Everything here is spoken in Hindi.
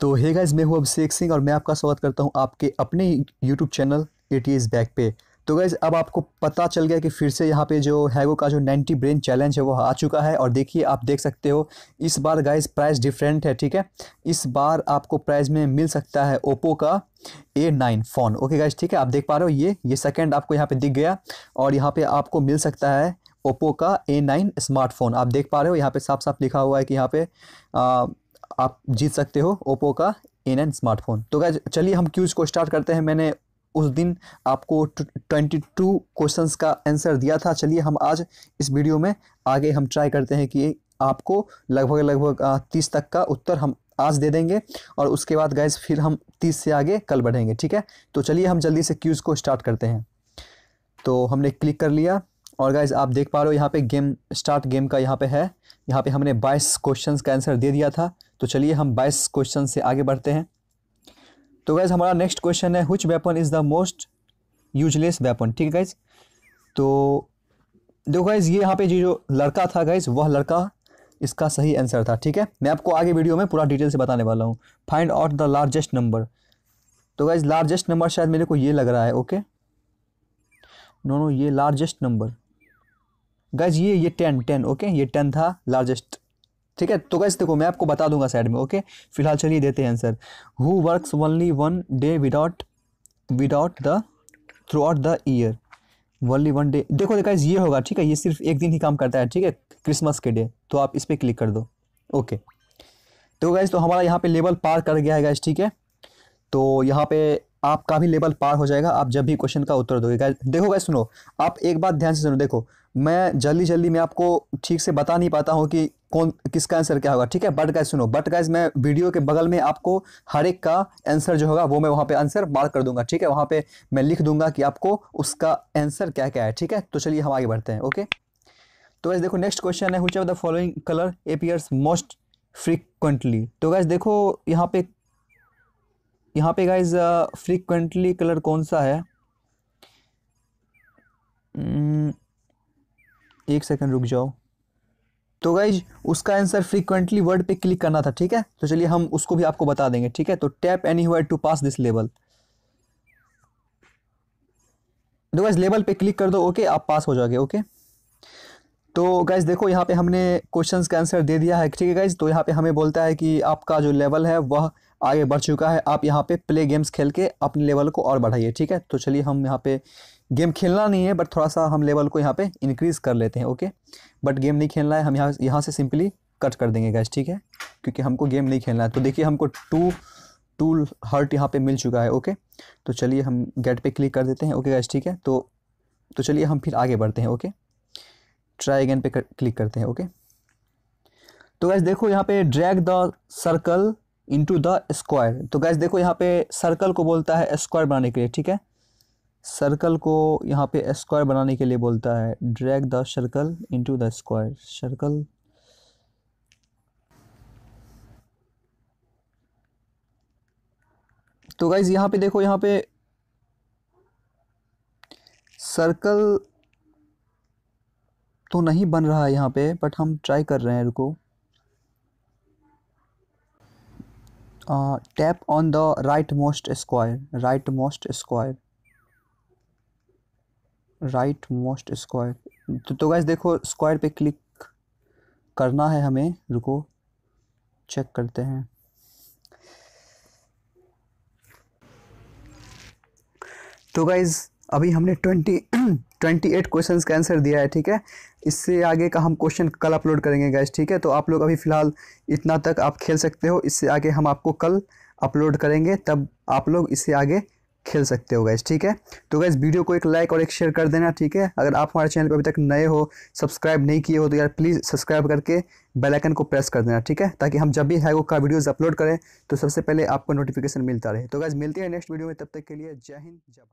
तो हे गाइस मैं हूँ अभिषेक सिंह और मैं आपका स्वागत करता हूँ आपके अपने YouTube channel A T back पे तो गाइज़ अब आपको पता चल गया कि फिर से यहाँ पे जो हैगो का जो 90 ब्रेन चैलेंज है वो आ चुका है और देखिए आप देख सकते हो इस बार गाइज़ प्राइस डिफरेंट है ठीक है इस बार आपको प्राइस में मिल सकता है ओप्पो का A nine phone okay guys ठीक है आप देख पा रहे हो ये ये सेकेंड आपको यहाँ पर दिख गया और यहाँ पर आपको मिल सकता है ओप्पो का ए नाइन स्मार्टफोन आप देख पा रहे हो यहाँ पे साफ साफ लिखा हुआ है कि यहाँ पर आप जीत सकते हो ओप्पो का एन एन स्मार्टफोन तो क्या चलिए हम क्यूज को स्टार्ट करते हैं मैंने उस दिन आपको ट्वेंटी टू क्वेश्चन का आंसर दिया था चलिए हम आज इस वीडियो में आगे हम ट्राई करते हैं कि आपको लगभग लगभग तीस तक का उत्तर हम आज दे देंगे और उसके बाद गैस फिर हम तीस से आगे कल बढ़ेंगे ठीक है तो चलिए हम जल्दी से क्यूज़ को स्टार्ट करते हैं तो हमने क्लिक कर लिया और गाइज आप देख पा रहे हो यहाँ पे गेम स्टार्ट गेम का यहाँ पे है यहाँ पे हमने 22 क्वेश्चंस का आंसर दे दिया था तो चलिए हम 22 क्वेश्चन से आगे बढ़ते हैं तो गाइज हमारा नेक्स्ट क्वेश्चन है which weapon is the most useless weapon ठीक है गाइज तो देखो गाइज ये यहाँ पे जो लड़का था गाइज वह लड़का इसका सही आंसर था ठीक है मैं आपको आगे वीडियो में पूरा डिटेल से बताने वाला हूँ find out the largest number तो गाइज लार्जेस्ट नंबर शायद मेरे को ये लग रहा है ओके नो नो ये लार्जेस्ट नंबर गज ये ये टेन टेन ओके ये टेन था लार्जेस्ट ठीक है तो गैस देखो मैं आपको बता दूंगा साइड में ओके फिलहाल चलिए देते हैं answer who works only one day without without the throughout the year only one day देखो देखा ये होगा ठीक है ये सिर्फ एक दिन ही काम करता है ठीक है क्रिसमस के डे तो आप इस पर क्लिक कर दो ओके तो गैस तो हमारा यहाँ पे लेवल पार कर गया है गैस ठीक है तो यहाँ पे आपका भी लेवल पार हो जाएगा आप जब भी क्वेश्चन का उत्तर दोगे देखो गाय सुनो आप एक बात ध्यान से सुनो देखो मैं जल्दी जल्दी मैं आपको ठीक से बता नहीं पाता हूँ कि कौन किसका आंसर क्या होगा ठीक है बट गाइज सुनो बट गाइज मैं वीडियो के बगल में आपको हर एक का आंसर जो होगा वो मैं वहाँ पे आंसर मार्क कर दूंगा ठीक है वहाँ पे मैं लिख दूंगा कि आपको उसका आंसर क्या क्या है ठीक है तो चलिए हम आगे बढ़ते हैं ओके तो वैसे देखो नेक्स्ट क्वेश्चन है which of the following colour appears most frequently तो गैस देखो यहाँ पे यहाँ पे गाइज फ्रीक्वेंटली कलर कौन सा है hmm, एक सेकंड रुक जाओ तो गाइज उसका आंसर फ्रीक्वेंटली वर्ड पे क्लिक करना था ठीक है तो चलिए हम उसको भी आपको बता देंगे ठीक है तो tap any word to pass this level तो गाइज लेवल पे क्लिक कर दो ओके आप पास हो जाओगे ओके तो गाइज देखो यहाँ पे हमने क्वेश्चंस का आंसर दे दिया है ठीक है गाइज तो यहाँ पे हमें बोलता है कि आपका जो लेवल है वह आगे बढ़ चुका है आप यहाँ पे प्ले गेम्स खेल के अपने लेवल को और बढ़ाइए ठीक है तो चलिए हम यहाँ पे गेम खेलना नहीं है बट थोड़ा सा हम लेवल को यहाँ पे इंक्रीज़ कर लेते हैं ओके बट गेम नहीं खेलना है हम यहाँ यहाँ से सिंपली कट कर देंगे गैस ठीक है क्योंकि हमको गेम नहीं खेलना है तो देखिए हमको टू टू हर्ट यहाँ पर मिल चुका है ओके तो चलिए हम गेट पर क्लिक कर देते हैं ओके गैस ठीक है तो तो चलिए हम फिर आगे बढ़ते हैं ओके ट्राई अगेन पे क्लिक करते हैं ओके तो गैस देखो यहाँ पे drag the circle into the square तो गैस देखो यहाँ पे सर्कल को बोलता है स्क्वायर बनाने के लिए ठीक है सर्कल को यहाँ पे स्क्वायर बनाने के लिए बोलता है drag the circle into the square circle तो गाइज यहाँ पे देखो यहाँ पे सर्कल तो नहीं बन रहा है यहाँ पे बट हम ट्राई कर रहे हैं रुको tap on the right most square right most square right most square तो, तो गैस देखो स्क्वायर पे क्लिक करना है हमें रुको चेक करते हैं तो गाइज अभी हमने ट्वेंटी ट्वेंटी एट क्वेश्चन का आंसर दिया है ठीक है इससे आगे का हम क्वेश्चन कल अपलोड करेंगे गैस ठीक है तो आप लोग अभी फ़िलहाल इतना तक आप खेल सकते हो इससे आगे हम आपको कल अपलोड करेंगे तब आप लोग इससे आगे खेल सकते हो गैस ठीक है तो गैस वीडियो को एक लाइक और एक शेयर कर देना ठीक है अगर आप हमारे चैनल पर अभी तक नए हो सब्सक्राइब नहीं किए हो तो यार प्लीज़ सब्सक्राइब करके बेल आइकन को प्रेस कर देना ठीक है ताकि हम जब भी हैगो का वीडियोज अपलोड करें तो सबसे पहले आपको नोटिफिकेशन मिलता रहे तो गैस मिलते हैं नेक्स्ट वीडियो में तब तक के लिए जय हिंद जय